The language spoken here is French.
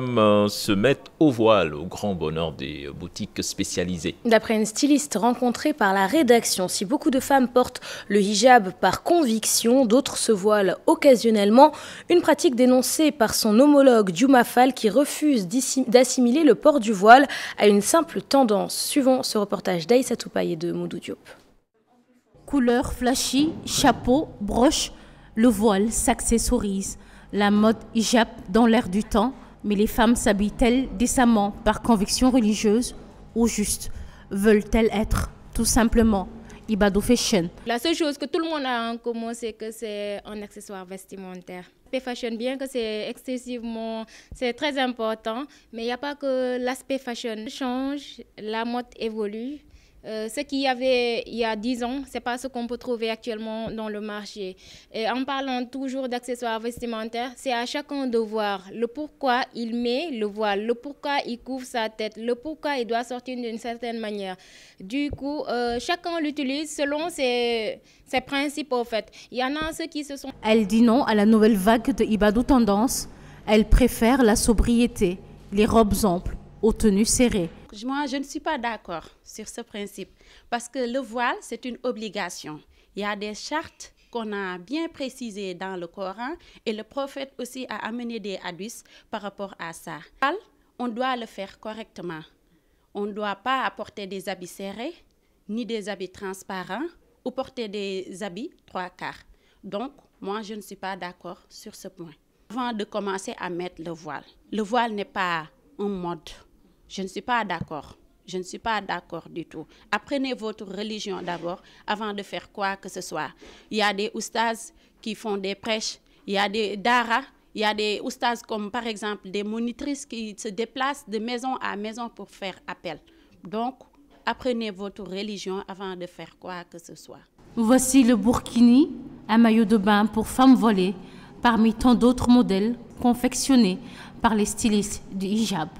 Hein, se mettent au voile au grand bonheur des boutiques spécialisées. D'après une styliste rencontrée par la rédaction, si beaucoup de femmes portent le hijab par conviction, d'autres se voilent occasionnellement, une pratique dénoncée par son homologue Fall qui refuse d'assimiler le port du voile à une simple tendance, suivant ce reportage d'Aïssa Toupaye et de Moudou Diop. Couleur flashy, chapeau, broche, le voile s'accessorise. La mode hijab dans l'air du temps mais les femmes s'habillent-elles décemment par conviction religieuse ou juste veulent-elles être tout simplement Ibado Fashion La seule chose que tout le monde a en commun, c'est que c'est un accessoire vestimentaire. L'aspect fashion, bien que c'est excessivement, c'est très important, mais il n'y a pas que l'aspect fashion change, la mode évolue. Euh, ce qu'il y avait il y a dix ans, ce n'est pas ce qu'on peut trouver actuellement dans le marché. Et en parlant toujours d'accessoires vestimentaires, c'est à chacun de voir le pourquoi il met le voile, le pourquoi il couvre sa tête, le pourquoi il doit sortir d'une certaine manière. Du coup, euh, chacun l'utilise selon ses, ses principes, en fait. Il y en a ceux qui se sont... Elle dit non à la nouvelle vague de Ibadou Tendance. Elle préfère la sobriété, les robes amples, aux tenues serrées moi, je ne suis pas d'accord sur ce principe parce que le voile, c'est une obligation. Il y a des chartes qu'on a bien précisées dans le Coran et le prophète aussi a amené des hadiths par rapport à ça. On doit le faire correctement. On ne doit pas apporter des habits serrés ni des habits transparents ou porter des habits trois quarts. Donc, moi, je ne suis pas d'accord sur ce point. Avant de commencer à mettre le voile, le voile n'est pas un mode. Je ne suis pas d'accord. Je ne suis pas d'accord du tout. Apprenez votre religion d'abord avant de faire quoi que ce soit. Il y a des oustas qui font des prêches, il y a des daras, il y a des oustas comme par exemple des monitrices qui se déplacent de maison à maison pour faire appel. Donc, apprenez votre religion avant de faire quoi que ce soit. Voici le burkini, un maillot de bain pour femmes volées, parmi tant d'autres modèles confectionnés par les stylistes du hijab.